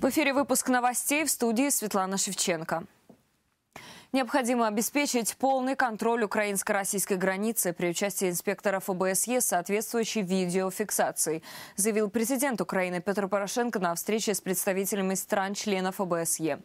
В эфире выпуск новостей в студии Светлана Шевченко. Необходимо обеспечить полный контроль украинско-российской границы при участии инспекторов ОБСЕ соответствующей видеофиксации, заявил президент Украины Петр Порошенко на встрече с представителями стран-членов ОБСЕ.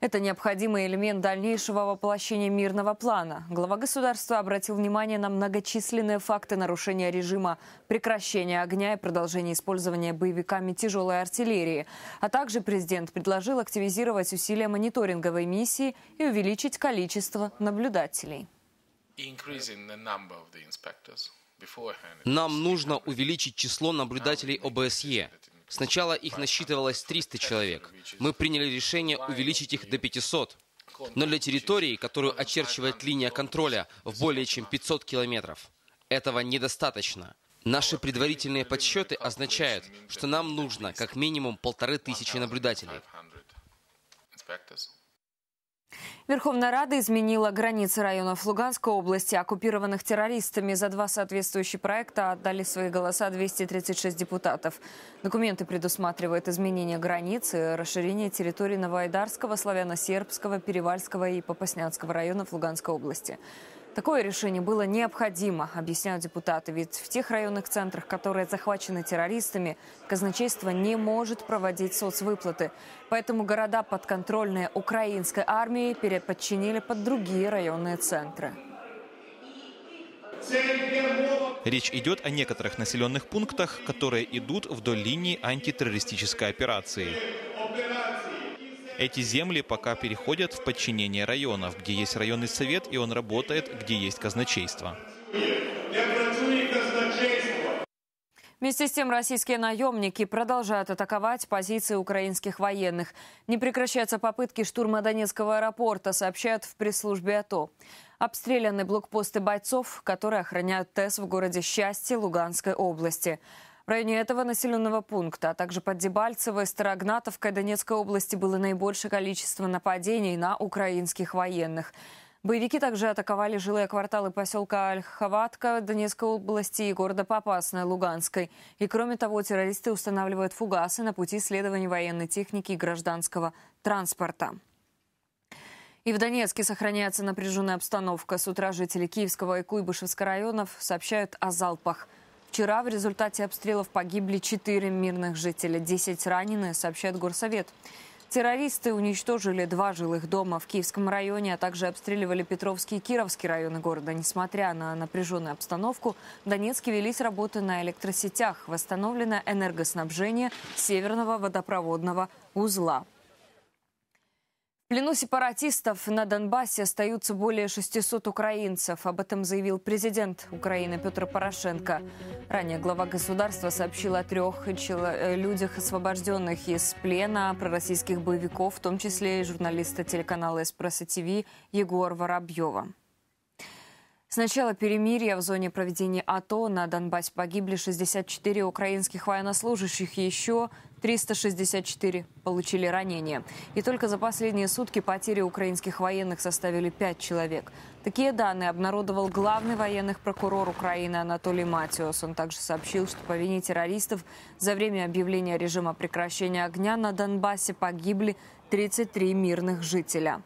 Это необходимый элемент дальнейшего воплощения мирного плана. Глава государства обратил внимание на многочисленные факты нарушения режима прекращения огня и продолжения использования боевиками тяжелой артиллерии. А также президент предложил активизировать усилия мониторинговой миссии и увеличить количество наблюдателей. Нам нужно увеличить число наблюдателей ОБСЕ. Сначала их насчитывалось 300 человек. Мы приняли решение увеличить их до 500. Но для территории, которую очерчивает линия контроля в более чем 500 километров, этого недостаточно. Наши предварительные подсчеты означают, что нам нужно как минимум полторы тысячи наблюдателей. Верховная Рада изменила границы районов Луганской области, оккупированных террористами. За два соответствующих проекта отдали свои голоса 236 депутатов. Документы предусматривают изменение границы, расширение территории Новоайдарского, Славяно-Сербского, Перевальского и Попаснянского районов Луганской области. Такое решение было необходимо, объясняют депутаты, ведь в тех районных центрах, которые захвачены террористами, казначейство не может проводить соцвыплаты. Поэтому города, подконтрольные украинской армии, переподчинили под другие районные центры. Речь идет о некоторых населенных пунктах, которые идут вдоль линии антитеррористической операции. Эти земли пока переходят в подчинение районов, где есть районный совет и он работает, где есть казначейство. Вместе с тем российские наемники продолжают атаковать позиции украинских военных. Не прекращаются попытки штурма Донецкого аэропорта, сообщают в пресс-службе АТО. Обстреляны блокпосты бойцов, которые охраняют ТЭС в городе Счастье Луганской области. В районе этого населенного пункта, а также под Дебальцево и Старогнатовкой Донецкой области было наибольшее количество нападений на украинских военных. Боевики также атаковали жилые кварталы поселка Альховатка Донецкой области и города Попасная Луганской. И кроме того, террористы устанавливают фугасы на пути следования военной техники и гражданского транспорта. И в Донецке сохраняется напряженная обстановка. С утра жители Киевского и Куйбышевского районов сообщают о залпах – Вчера в результате обстрелов погибли 4 мирных жителя, десять ранены, сообщает Горсовет. Террористы уничтожили два жилых дома в Киевском районе, а также обстреливали Петровский и Кировский районы города. Несмотря на напряженную обстановку, в Донецке велись работы на электросетях. Восстановлено энергоснабжение северного водопроводного узла. В плену сепаратистов на Донбассе остаются более 600 украинцев. Об этом заявил президент Украины Петр Порошенко. Ранее глава государства сообщил о трех э, людях, освобожденных из плена, пророссийских боевиков, в том числе и журналиста телеканала «Эспрессо ТВ» Егора Воробьева. С начала перемирия в зоне проведения АТО на Донбассе погибли 64 украинских военнослужащих еще 364 получили ранения. И только за последние сутки потери украинских военных составили 5 человек. Такие данные обнародовал главный военных прокурор Украины Анатолий Матиос. Он также сообщил, что по вине террористов за время объявления режима прекращения огня на Донбассе погибли 33 мирных жителя.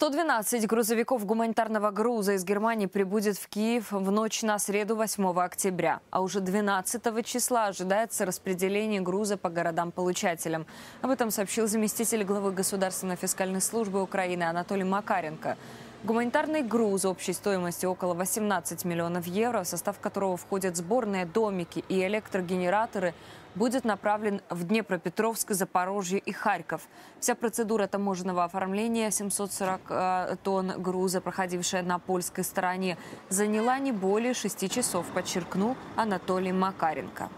112 грузовиков гуманитарного груза из Германии прибудет в Киев в ночь на среду 8 октября. А уже 12 числа ожидается распределение груза по городам-получателям. Об этом сообщил заместитель главы Государственной фискальной службы Украины Анатолий Макаренко. Гуманитарный груз общей стоимостью около 18 миллионов евро, в состав которого входят сборные домики и электрогенераторы, будет направлен в Днепропетровск, Запорожье и Харьков. Вся процедура таможенного оформления 740 э, тонн груза, проходившая на польской стороне, заняла не более 6 часов, подчеркнул Анатолий Макаренко.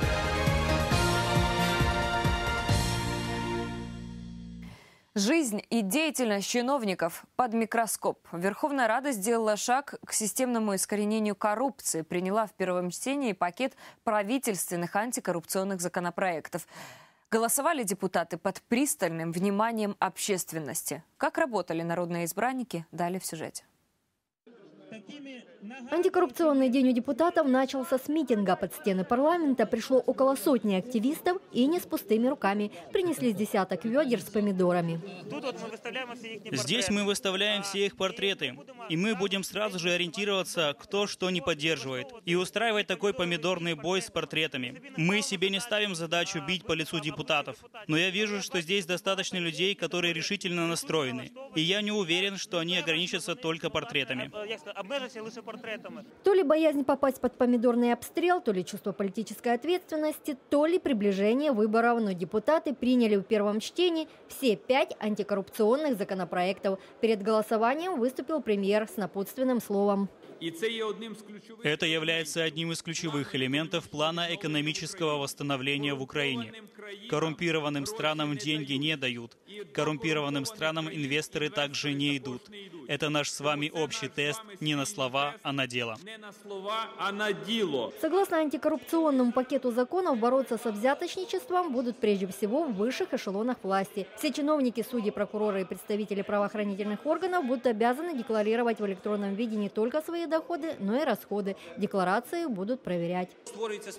Thank Жизнь и деятельность чиновников под микроскоп. Верховная Рада сделала шаг к системному искоренению коррупции, приняла в первом чтении пакет правительственных антикоррупционных законопроектов. Голосовали депутаты под пристальным вниманием общественности. Как работали народные избранники, далее в сюжете. Антикоррупционный день у депутатов начался с митинга. Под стены парламента пришло около сотни активистов и не с пустыми руками. Принесли с десяток ведер с помидорами. Здесь мы выставляем все их портреты. И мы будем сразу же ориентироваться, кто что не поддерживает. И устраивать такой помидорный бой с портретами. Мы себе не ставим задачу бить по лицу депутатов. Но я вижу, что здесь достаточно людей, которые решительно настроены. И я не уверен, что они ограничатся только портретами портретами. То ли боязнь попасть под помидорный обстрел, то ли чувство политической ответственности, то ли приближение выборов. Но депутаты приняли в первом чтении все пять антикоррупционных законопроектов. Перед голосованием выступил премьер с напутственным словом. Это является одним из ключевых элементов плана экономического восстановления в Украине. Коррумпированным странам деньги не дают. Коррумпированным странам инвесторы также не идут. Это наш с вами общий тест а не на слова, а на дело. Согласно антикоррупционному пакету законов, бороться со взяточничеством будут прежде всего в высших эшелонах власти. Все чиновники, судьи, прокуроры и представители правоохранительных органов будут обязаны декларировать в электронном виде не только свои доходы, но и расходы. Декларации будут проверять.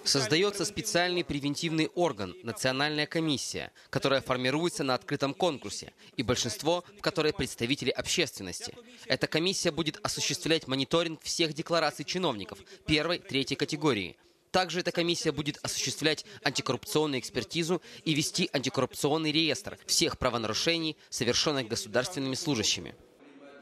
Создается специальный превентивный орган – Национальная комиссия, которая формируется на открытом конкурсе, и большинство, в которой представители общественности. Эта комиссия будет осуществлять мониторинг всех деклараций чиновников первой, третьей категории – также эта комиссия будет осуществлять антикоррупционную экспертизу и вести антикоррупционный реестр всех правонарушений, совершенных государственными служащими.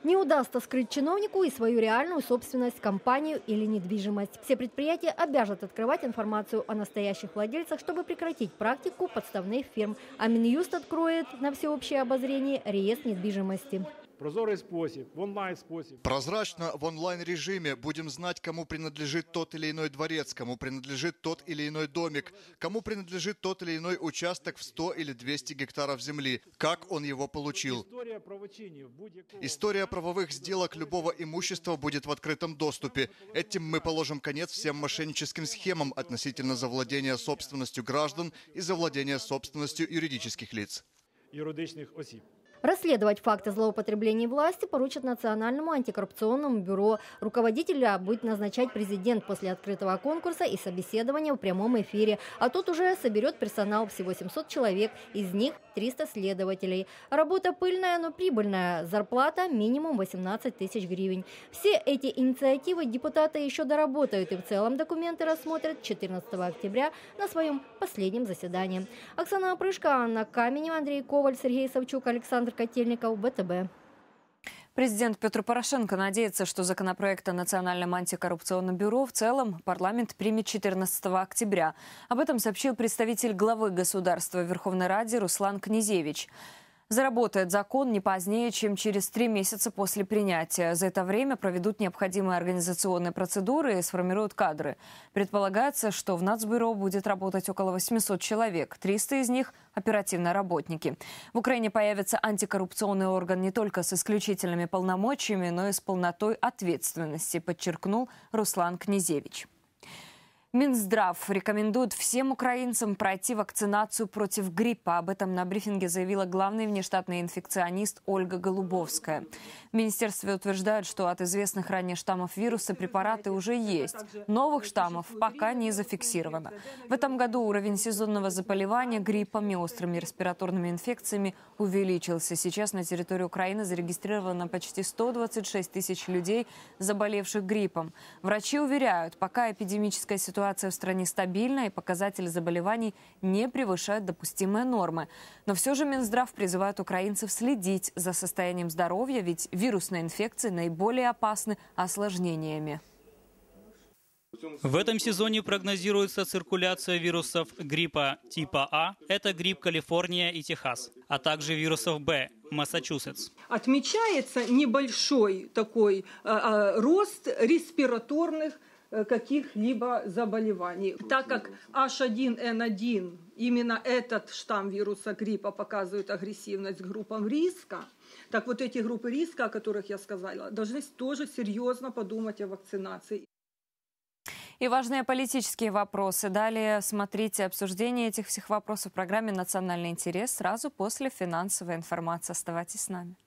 Не удастся скрыть чиновнику и свою реальную собственность, компанию или недвижимость. Все предприятия обяжут открывать информацию о настоящих владельцах, чтобы прекратить практику подставных фирм. А Минюст откроет на всеобщее обозрение реестр недвижимости прозорый способ, в онлайн способ. Прозрачно в онлайн режиме будем знать, кому принадлежит тот или иной дворец, кому принадлежит тот или иной домик, кому принадлежит тот или иной участок в 100 или 200 гектаров земли, как он его получил. История правовых сделок любого имущества будет в открытом доступе. Этим мы положим конец всем мошенническим схемам относительно завладения собственностью граждан и завладения собственностью юридических лиц. Юридичных осіб. Расследовать факты злоупотреблений власти поручат Национальному антикоррупционному бюро. Руководителя будет назначать президент после открытого конкурса и собеседования в прямом эфире. А тут уже соберет персонал всего 700 человек, из них 300 следователей. Работа пыльная, но прибыльная. Зарплата минимум 18 тысяч гривен. Все эти инициативы депутаты еще доработают и в целом документы рассмотрят 14 октября на своем последнем заседании. Оксана Опрышко, Анна Каменева, Андрей Коваль, Сергей Савчук, Александр котельников ВТБ. Президент Петр Порошенко надеется, что законопроект о Национальном антикоррупционном бюро в целом парламент примет 14 октября. Об этом сообщил представитель главы государства Верховной Ради Руслан Князевич. Заработает закон не позднее, чем через три месяца после принятия. За это время проведут необходимые организационные процедуры и сформируют кадры. Предполагается, что в Нацбюро будет работать около 800 человек. 300 из них – оперативно работники. В Украине появится антикоррупционный орган не только с исключительными полномочиями, но и с полнотой ответственности, подчеркнул Руслан Князевич. Минздрав рекомендует всем украинцам пройти вакцинацию против гриппа. Об этом на брифинге заявила главный внештатный инфекционист Ольга Голубовская. В министерстве утверждают, что от известных ранее штаммов вируса препараты уже есть. Новых штаммов пока не зафиксировано. В этом году уровень сезонного заболевания гриппами, острыми респираторными инфекциями увеличился. Сейчас на территории Украины зарегистрировано почти 126 тысяч людей, заболевших гриппом. Врачи уверяют, пока эпидемическая ситуация Ситуация в стране стабильна, и показатели заболеваний не превышают допустимые нормы. Но все же Минздрав призывает украинцев следить за состоянием здоровья, ведь вирусные инфекции наиболее опасны осложнениями. В этом сезоне прогнозируется циркуляция вирусов гриппа типа А, это грипп Калифорния и Техас, а также вирусов Б, Массачусетс. Отмечается небольшой такой э, э, рост респираторных Э, каких-либо заболеваний. Так как H1N1, именно этот штамм вируса гриппа показывает агрессивность группам риска, так вот эти группы риска, о которых я сказала, должны тоже серьезно подумать о вакцинации. И важные политические вопросы. Далее смотрите обсуждение этих всех вопросов в программе «Национальный интерес» сразу после финансовой информации. Оставайтесь с нами.